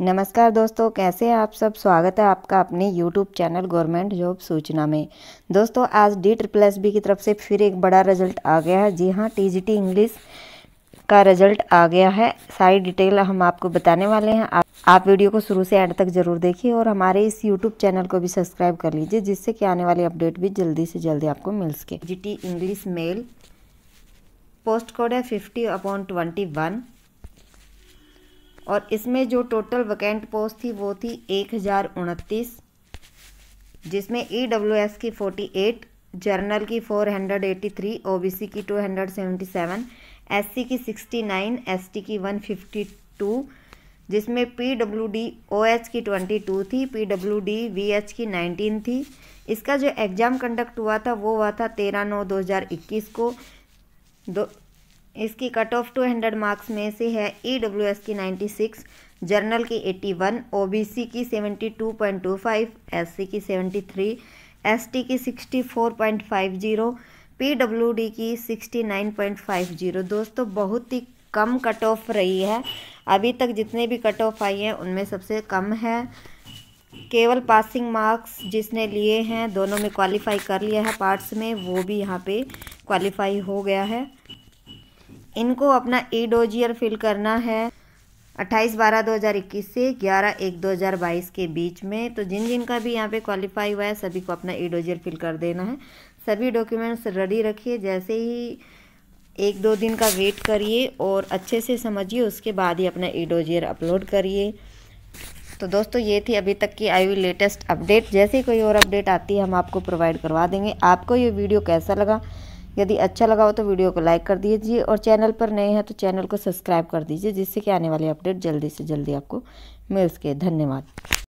नमस्कार दोस्तों कैसे हैं आप सब स्वागत है आपका अपने यूट्यूब चैनल गवर्नमेंट जॉब सूचना में दोस्तों आज डी ट्रिपल एस बी की तरफ से फिर एक बड़ा रिजल्ट आ गया है जी हाँ टी जी टी इंग्लिश का रिजल्ट आ गया है सारी डिटेल हम आपको बताने वाले हैं आप, आप वीडियो को शुरू से एंड तक ज़रूर देखिए और हमारे इस यूट्यूब चैनल को भी सब्सक्राइब कर लीजिए जिससे कि आने वाली अपडेट भी जल्दी से जल्दी आपको मिल सके जी इंग्लिश मेल पोस्ट कोड है फिफ्टी अपॉन ट्वेंटी वन और इसमें जो टोटल वैकेंट पोस्ट थी वो थी एक हज़ार उनतीस जिसमें ई e एस की फ़ोर्टी एट जर्नल की four hundred three O B C की two hundred seventy seven S C की सिक्सटी नाइन एस टी की वन फिफ्टी टू जिसमें P W D O H की ट्वेंटी टू थी P W D V H की nineteen थी इसका जो एग्ज़ाम कंडक्ट हुआ था वो हुआ था तेरह नौ दो हज़ार इक्कीस को दो इसकी cut off two hundred marks में से है ई डब्ल्यू एस की नाइन्टी सिक्स जर्नल की eighty one O B C की seventy two two point five S C की सेवेंटी थ्री एस टी की sixty four point five zero P W D की sixty nine point five zero दोस्तों बहुत ही कम cut off रही है अभी तक जितने भी कट ऑफ आई हैं उनमें सबसे कम है केवल पासिंग मार्क्स जिसने लिए हैं दोनों में क्वालिफाई कर लिया है पार्ट्स में वो भी यहाँ पे क्वालिफाई हो गया है इनको अपना ई डोजियर फिल करना है 28 बारह 2021 से 11 एक 2022 के बीच में तो जिन जिन का भी यहाँ पे क्वालिफाई हुआ है सभी को अपना ई डोजियर फिल कर देना है सभी डॉक्यूमेंट्स रेडी रखिए जैसे ही एक दो दिन का वेट करिए और अच्छे से समझिए उसके बाद ही अपना ई डोजियर अपलोड करिए तो दोस्तों ये थी अभी तक की आई हुई लेटेस्ट अपडेट जैसे कोई और अपडेट आती है हम आपको प्रोवाइड करवा देंगे आपको ये वीडियो कैसा लगा यदि अच्छा लगा हो तो वीडियो को लाइक कर दीजिए और चैनल पर नए हैं तो चैनल को सब्सक्राइब कर दीजिए जिससे कि आने वाले अपडेट जल्दी से जल्दी आपको मिल सके धन्यवाद